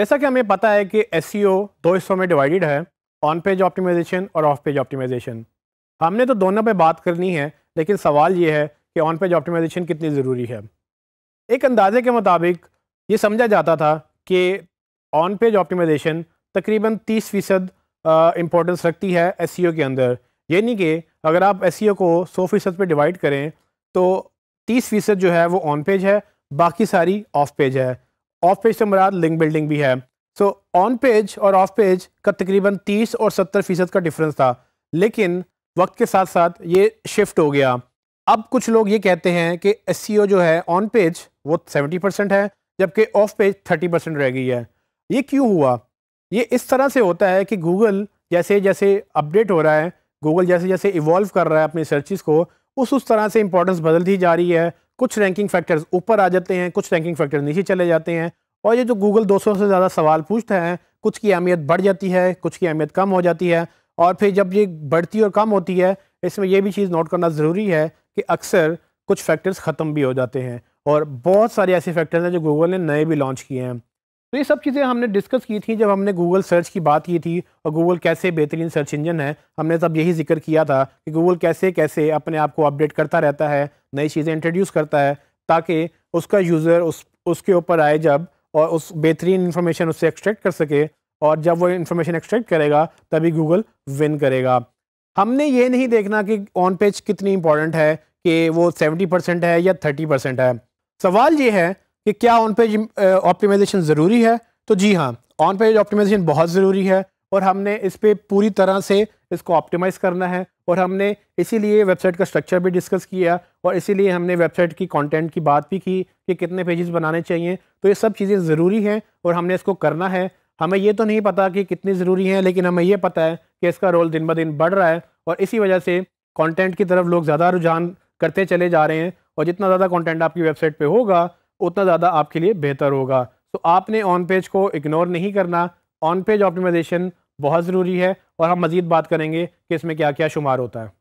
जैसा कि हमें पता है कि एस e दो हिस्सों में डिवाइडेड है ऑन पेज ऑप्टिमाइजेशन और ऑफ पेज ऑप्टिमाइजेशन हमने तो दोनों पे बात करनी है लेकिन सवाल ये है कि ऑन पेज ऑप्टिमाइजेशन कितनी ज़रूरी है एक अंदाजे के मुताबिक ये समझा जाता था कि ऑन पेज ऑप्टिमाइजेशन तकरीबन 30 फ़ीसद इम्पोर्टेंस रखती है एस e के अंदर यानी कि अगर आप एस e को सौ फ़ीसद पर डिवाइड करें तो तीस फ़ीसद जो है वो ऑन पेज है बाकी सारी ऑफ पेज है ऑफ पेज से मुराद लिंक बिल्डिंग भी है सो ऑन पेज और ऑफ पेज का तकरीबन 30 और 70 फ़ीसद का डिफरेंस था लेकिन वक्त के साथ साथ ये शिफ्ट हो गया अब कुछ लोग ये कहते हैं कि एस e जो है ऑन पेज वो 70 परसेंट है जबकि ऑफ पेज 30 परसेंट रह गई है ये क्यों हुआ ये इस तरह से होता है कि गूगल जैसे जैसे अपडेट हो रहा है गूगल जैसे जैसे इवॉल्व कर रहा है अपनी सर्चिस को उस उस तरह से इंपॉर्टेंस बदलती जा रही है कुछ रैंकिंग फैक्टर्स ऊपर आ जाते हैं कुछ रैंकिंग फैक्टर नीचे चले जाते हैं और ये जो गूगल 200 से ज़्यादा सवाल पूछते हैं कुछ की अहमियत बढ़ जाती है कुछ की अहमियत कम हो जाती है और फिर जब ये बढ़ती और कम होती है इसमें यह भी चीज़ नोट करना ज़रूरी है कि अक्सर कुछ फैक्टर्स ख़त्म भी हो जाते हैं और बहुत सारे ऐसे फैक्टर्स हैं जो गूगल ने नए भी लॉन्च किए हैं तो ये सब चीज़ें हमने डिस्कस की थी जब हमने गूगल सर्च की बात की थी और गूगल कैसे बेहतरीन सर्च इंजन है हमने तब यही जिक्र किया था कि गूगल कैसे कैसे अपने आप को अपडेट करता रहता है नई चीज़ें इंट्रोड्यूस करता है ताकि उसका यूज़र उस उसके ऊपर आए जब और उस बेहतरीन इन्फॉर्मेशन उससे एक्सट्रैक्ट कर सके और जब वो इन्फॉर्मेशन एक्सट्रैक्ट करेगा तभी गूगल विन करेगा हमने ये नहीं देखना कि ऑन पेज कितनी इंपॉर्टेंट है कि वो सेवेंटी परसेंट है या थर्टी परसेंट है सवाल ये है कि क्या ऑन पेज ऑप्टिमाइजेशन ज़रूरी है तो जी हाँ ऑन पेज ऑप्टिमाइजेशन बहुत ज़रूरी है और हमने इस पर पूरी तरह से इसको ऑप्टिमाइज़ करना है और हमने इसीलिए वेबसाइट का स्ट्रक्चर भी डिस्कस किया और इसीलिए हमने वेबसाइट की कंटेंट की बात भी की कि कितने पेजेस बनाने चाहिए तो ये सब चीज़ें ज़रूरी हैं और हमने इसको करना है हमें ये तो नहीं पता कि कितनी ज़रूरी है लेकिन हमें ये पता है कि इसका रोल दिन ब दिन बढ़ रहा है और इसी वजह से कंटेंट की तरफ लोग ज़्यादा रुझान करते चले जा रहे हैं और जितना ज़्यादा कंटेंट आपकी वेबसाइट पे होगा उतना ज़्यादा आपके लिए बेहतर होगा तो आपने ऑन पेज को इग्नोर नहीं करना ऑन पेज ऑप्टिमाइजेशन बहुत ज़रूरी है और हम मज़ीद बात करेंगे कि इसमें क्या क्या शुमार होता है